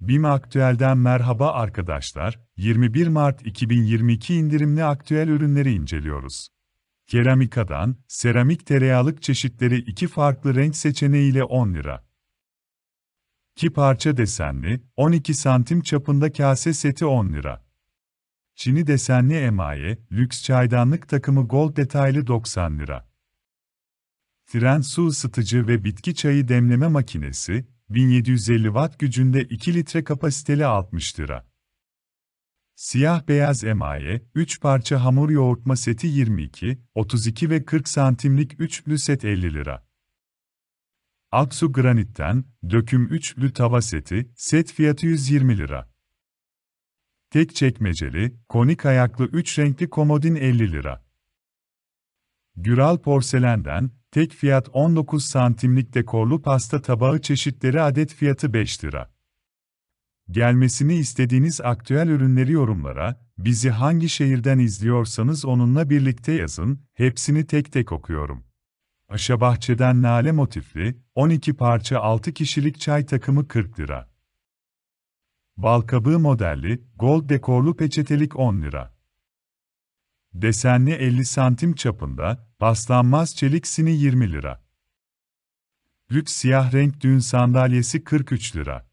BİM Aktüel'den merhaba arkadaşlar, 21 Mart 2022 indirimli aktüel ürünleri inceliyoruz. Keramikadan, seramik tereyağlık çeşitleri iki farklı renk seçeneğiyle 10 lira. Ki parça desenli, 12 santim çapında kase seti 10 lira. Çini desenli emaye, lüks çaydanlık takımı gold detaylı 90 lira. Tren su ısıtıcı ve bitki çayı demleme makinesi, 1750 watt gücünde 2 litre kapasiteli 60 lira. Siyah beyaz emaye, 3 parça hamur yoğurtma seti 22, 32 ve 40 santimlik 3'lü set 50 lira. Aksu granitten, döküm 3'lü tava seti, set fiyatı 120 lira. Tek çekmeceli, konik ayaklı 3 renkli komodin 50 lira. Güral porselenden, tek fiyat 19 santimlik dekorlu pasta tabağı çeşitleri adet fiyatı 5 lira. Gelmesini istediğiniz aktüel ürünleri yorumlara, bizi hangi şehirden izliyorsanız onunla birlikte yazın, hepsini tek tek okuyorum. Aşa Bahçe'den nale motifli, 12 parça 6 kişilik çay takımı 40 lira. Balkabığı modelli, gold dekorlu peçetelik 10 lira. Desenli 50 santim çapında, Paslanmaz çelik sini 20 lira. Lüks siyah renk düğün sandalyesi 43 lira.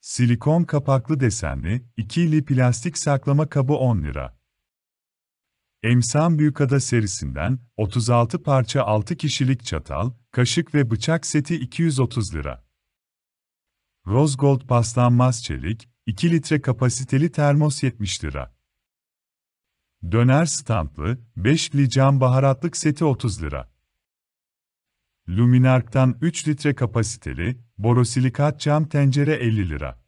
Silikon kapaklı desenli, 2 ikili plastik saklama kabı 10 lira. Emsan Büyükada serisinden 36 parça 6 kişilik çatal, kaşık ve bıçak seti 230 lira. Rose Gold paslanmaz çelik, 2 litre kapasiteli termos 70 lira. Döner stamplı, 5'li cam baharatlık seti 30 lira. Luminark'tan 3 litre kapasiteli, borosilikat cam tencere 50 lira.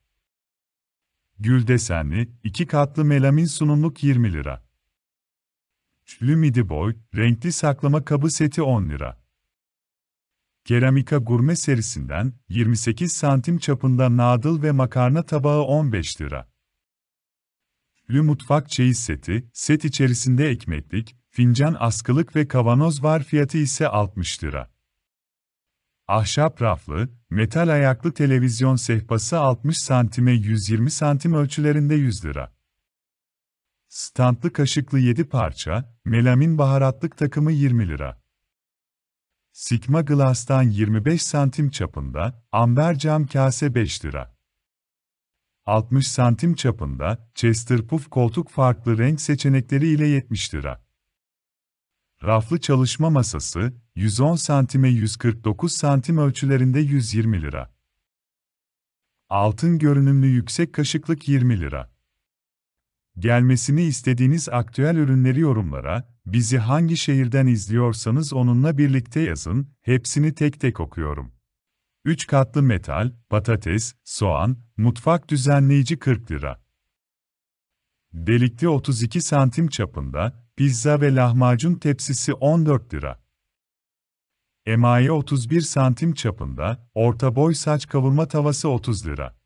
Gül desenli, 2 katlı melamin sunumluk 20 lira. Lumidi boy, renkli saklama kabı seti 10 lira. Keramika gurme serisinden 28 santim çapında nadıl ve makarna tabağı 15 lira. Lü mutfak çeyiz seti, set içerisinde ekmeklik, fincan askılık ve kavanoz var fiyatı ise 60 lira. Ahşap raflı, metal ayaklı televizyon sehpası 60 santime 120 santim ölçülerinde 100 lira. Standlı kaşıklı 7 parça, melamin baharatlık takımı 20 lira. Sigma Glass'tan 25 santim çapında, amber cam kase 5 lira. 60 santim çapında Chester Puff koltuk farklı renk seçenekleri ile 70 lira. Raflı çalışma masası 110 santime 149 santim ölçülerinde 120 lira. Altın görünümlü yüksek kaşıklık 20 lira. Gelmesini istediğiniz aktüel ürünleri yorumlara, bizi hangi şehirden izliyorsanız onunla birlikte yazın, hepsini tek tek okuyorum. 3 katlı metal, patates, soğan, mutfak düzenleyici 40 lira. Delikli 32 santim çapında, pizza ve lahmacun tepsisi 14 lira. Emaye 31 santim çapında, orta boy saç kavurma tavası 30 lira.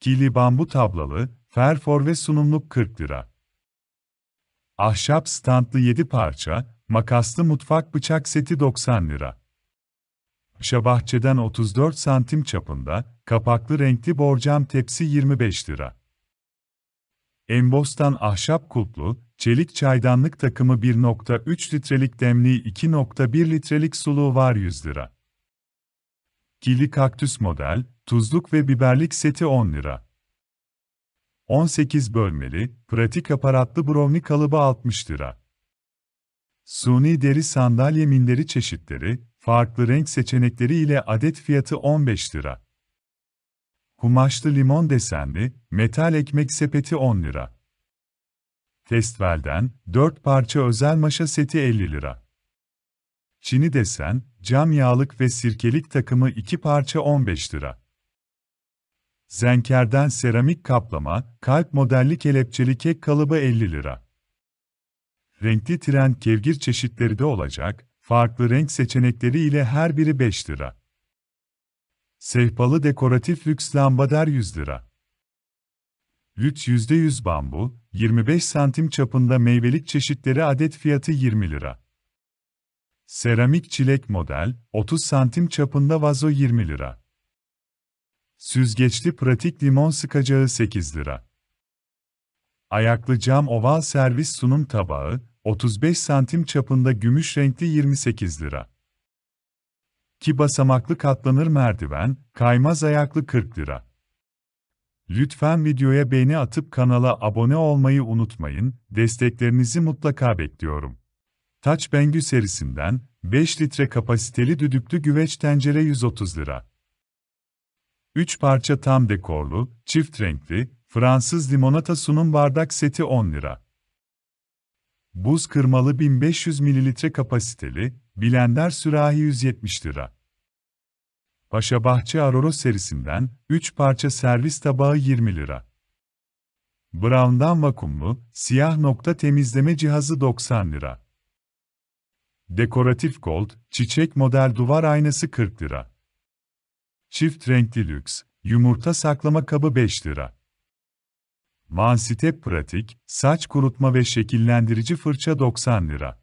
Kili bambu tablalı, ferfor ve sunumluk 40 lira. Ahşap standlı 7 parça, makaslı mutfak bıçak seti 90 lira. Şabahçeden 34 santim çapında, kapaklı renkli borcam tepsi 25 lira. Embostan ahşap kulplu, çelik çaydanlık takımı 1.3 litrelik demliği 2.1 litrelik suluğu var 100 lira. Kili kaktüs model, tuzluk ve biberlik seti 10 lira. 18 bölmeli, pratik aparatlı brownie kalıbı 60 lira. Suni deri sandalye minderi çeşitleri, Farklı renk seçenekleri ile adet fiyatı 15 lira. Kumaşlı limon desenli, metal ekmek sepeti 10 lira. Testvel'den 4 parça özel maşa seti 50 lira. Çini desen, cam yağlık ve sirkelik takımı 2 parça 15 lira. Zenker'den seramik kaplama, kalp modelli kelepçeli kek kalıbı 50 lira. Renkli tren kevgir çeşitleri de olacak, Farklı renk seçenekleri ile her biri 5 lira. Sehpalı dekoratif lüks lambader 100 lira. Lüt %100 bambu, 25 santim çapında meyvelik çeşitleri adet fiyatı 20 lira. Seramik çilek model, 30 santim çapında vazo 20 lira. Süzgeçli pratik limon sıkacağı 8 lira. Ayaklı cam oval servis sunum tabağı, 35 santim çapında gümüş renkli 28 lira. Ki basamaklı katlanır merdiven, kaymaz ayaklı 40 lira. Lütfen videoya beğeni atıp kanala abone olmayı unutmayın, desteklerinizi mutlaka bekliyorum. Taç Bengü serisinden 5 litre kapasiteli düdüklü güveç tencere 130 lira. 3 parça tam dekorlu, çift renkli, Fransız limonata sunum bardak seti 10 lira. Buz kırmalı 1500 mililitre kapasiteli, Blender sürahi 170 lira. Paşa Bahçe Aroro serisinden 3 parça servis tabağı 20 lira. Brown'dan vakumlu, siyah nokta temizleme cihazı 90 lira. Dekoratif gold, çiçek model duvar aynası 40 lira. Çift renkli lüks, yumurta saklama kabı 5 lira. Vansitep Pratik, saç kurutma ve şekillendirici fırça 90 lira.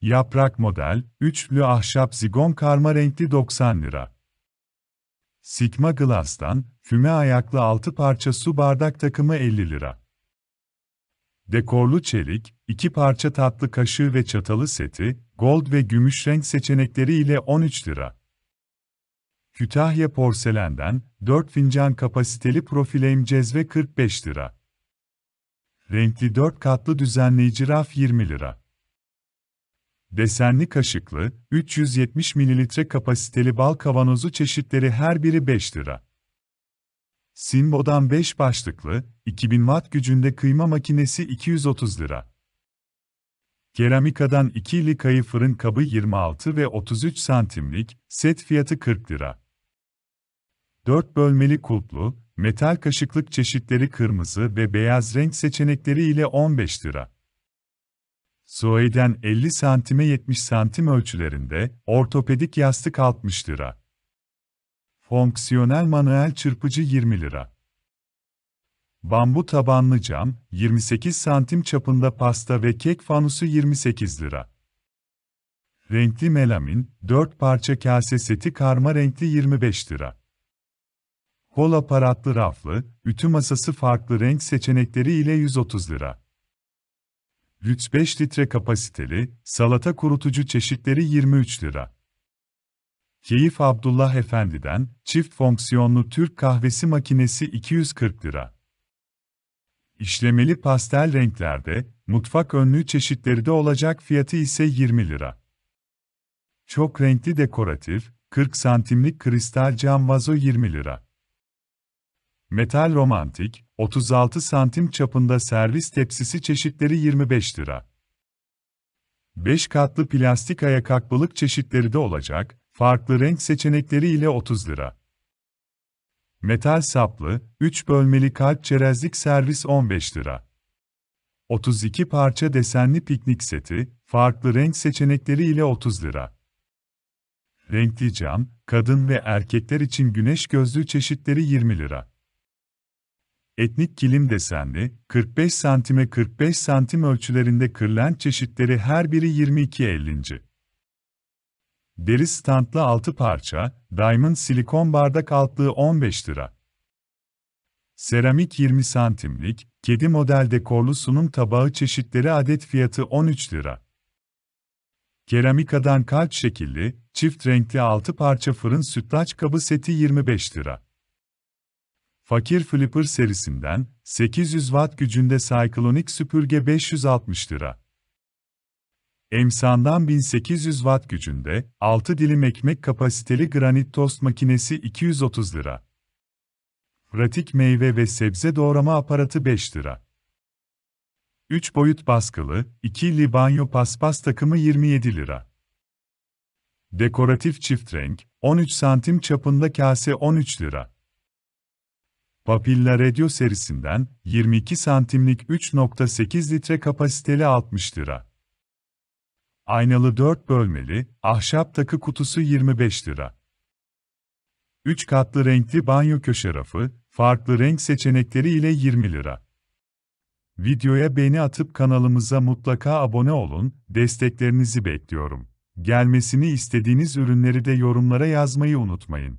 Yaprak model, üçlü ahşap zigon karma renkli 90 lira. Sigma Glass'tan, füme ayaklı 6 parça su bardak takımı 50 lira. Dekorlu çelik, 2 parça tatlı kaşığı ve çatalı seti, gold ve gümüş renk seçenekleri ile 13 lira. Kütahya porselenden 4 fincan kapasiteli profilem cezve 45 lira. Renkli 4 katlı düzenleyici raf 20 lira. Desenli kaşıklı 370 ml kapasiteli bal kavanozu çeşitleri her biri 5 lira. Simbo'dan 5 başlıklı 2000 watt gücünde kıyma makinesi 230 lira. Keramikadan ikili likayı fırın kabı 26 ve 33 santimlik, set fiyatı 40 lira. 4 bölmeli kulplu, metal kaşıklık çeşitleri kırmızı ve beyaz renk seçenekleri ile 15 lira. Sueden 50 santime 70 santim ölçülerinde, ortopedik yastık 60 lira. Fonksiyonel manuel çırpıcı 20 lira. Bambu tabanlı cam, 28 santim çapında pasta ve kek fanusu 28 lira. Renkli melamin, 4 parça kase seti karma renkli 25 lira. Hol aparatlı raflı, ütü masası farklı renk seçenekleri ile 130 lira. Lüks 5 litre kapasiteli, salata kurutucu çeşitleri 23 lira. Keyif Abdullah Efendi'den, çift fonksiyonlu Türk kahvesi makinesi 240 lira. İşlemeli pastel renklerde, mutfak önlüğü çeşitleri de olacak fiyatı ise 20 lira. Çok renkli dekoratif, 40 santimlik kristal cam vazo 20 lira. Metal romantik, 36 santim çapında servis tepsisi çeşitleri 25 lira. 5 katlı plastik ayak akbalık çeşitleri de olacak, farklı renk seçenekleri ile 30 lira. Metal saplı, 3 bölmeli kalp çerezlik servis 15 lira. 32 parça desenli piknik seti, farklı renk seçenekleri ile 30 lira. Renkli cam, kadın ve erkekler için güneş gözlüğü çeşitleri 20 lira etnik kilim desenli, 45 santime 45 santim ölçülerinde kırlent çeşitleri her biri 22-50. Deri standlı 6 parça, diamond silikon bardak altlığı 15 lira. Seramik 20 santimlik, kedi model dekorlu sunum tabağı çeşitleri adet fiyatı 13 lira. Keramikadan kalp şekilli, çift renkli 6 parça fırın sütlaç kabı seti 25 lira. Fakir Flipper serisinden 800 watt gücünde Cyclonic süpürge 560 lira. Emsan'dan 1800 watt gücünde 6 dilim ekmek kapasiteli granit tost makinesi 230 lira. Pratik meyve ve sebze doğrama aparatı 5 lira. 3 boyut baskılı, 2'li banyo paspas takımı 27 lira. Dekoratif çift renk, 13 santim çapında kase 13 lira. Papilla Radio serisinden 22 santimlik 3.8 litre kapasiteli 60 lira. Aynalı 4 bölmeli, ahşap takı kutusu 25 lira. 3 katlı renkli banyo köşe rafı, farklı renk seçenekleri ile 20 lira. Videoya beğeni atıp kanalımıza mutlaka abone olun, desteklerinizi bekliyorum. Gelmesini istediğiniz ürünleri de yorumlara yazmayı unutmayın.